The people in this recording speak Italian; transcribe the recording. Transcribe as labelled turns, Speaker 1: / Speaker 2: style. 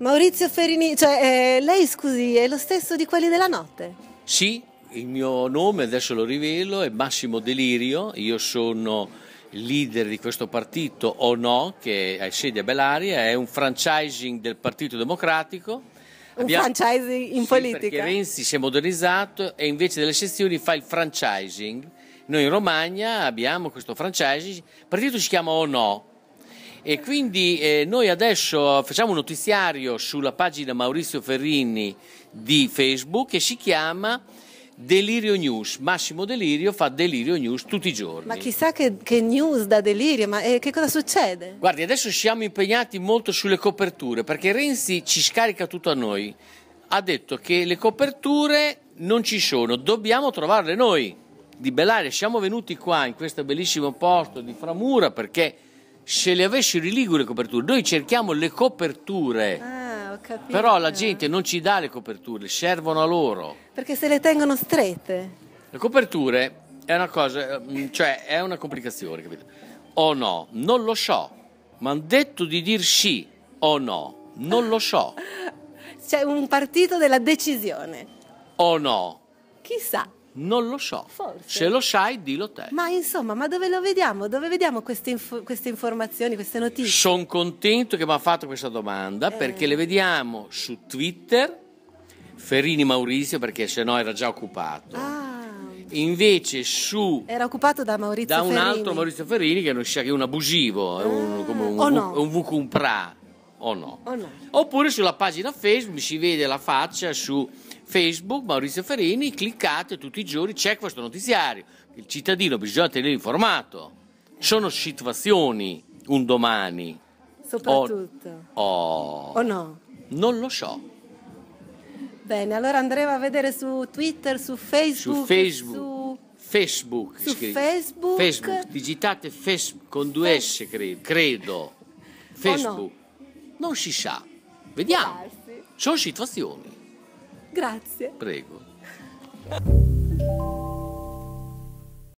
Speaker 1: Maurizio Ferini, cioè eh, lei scusi, è lo stesso di quelli della notte?
Speaker 2: Sì, il mio nome adesso lo rivelo è Massimo Delirio, io sono leader di questo partito o no, che ha sede a Bellaria, è un franchising del Partito Democratico.
Speaker 1: Un Abbiamo... franchising in sì, politica? Perché Renzi
Speaker 2: si è modernizzato e invece delle sezioni fa il franchising. Noi in Romagna abbiamo questo franchising, il partito si chiama O no, e quindi eh, noi adesso facciamo un notiziario sulla pagina Maurizio Ferrini di Facebook che si chiama Delirio News. Massimo Delirio fa Delirio News tutti i giorni. Ma
Speaker 1: chissà che, che news da delirio, ma eh, che cosa succede?
Speaker 2: Guardi, adesso siamo impegnati molto sulle coperture perché Renzi ci scarica tutto a noi. Ha detto che le coperture non ci sono, dobbiamo trovarle noi. Di Bellaria siamo venuti qua in questo bellissimo posto di Framura perché se le avessi le coperture. Noi cerchiamo le coperture.
Speaker 1: Ah, però la
Speaker 2: gente non ci dà le coperture, servono a loro.
Speaker 1: Perché se le tengono strette.
Speaker 2: Le coperture è una cosa, ehm, cioè è una complicazione, capito? O no, non lo so. Mi hanno detto di dir sì o no, non lo so.
Speaker 1: C'è un partito della decisione.
Speaker 2: O no. Chissà. Non lo so.
Speaker 1: Forse. Se lo
Speaker 2: sai, dillo te. Ma
Speaker 1: insomma, ma dove lo vediamo? Dove vediamo queste, inf- queste informazioni, queste notizie?
Speaker 2: Sono contento che mi ha fatto questa domanda eh. perché le vediamo su Twitter, Ferini Maurizio, perché se no era già occupato. Ah. Invece su...
Speaker 1: Era occupato da Maurizio Ferrini. Da un Ferini. altro
Speaker 2: Maurizio Ferrini che non sia che è un abusivo, è un, ah. un, un, no? un, un vucumpra o no. o no. Oppure sulla pagina Facebook si vede la faccia su Facebook Maurizio Ferini, cliccate tutti i giorni, c'è questo notiziario. Il cittadino bisogna tenere informato. Sono situazioni un domani.
Speaker 1: Soprattutto.
Speaker 2: O, oh, o no? Non lo so.
Speaker 1: Bene, allora andremo a vedere su Twitter, su Facebook. Su Facebook. Su...
Speaker 2: Facebook, su Facebook. Facebook. Digitate Facebook con due S, credo. credo. Facebook. Oh no. Non si sa. Vediamo. Sono situazioni.
Speaker 1: Grazie.
Speaker 2: Prego.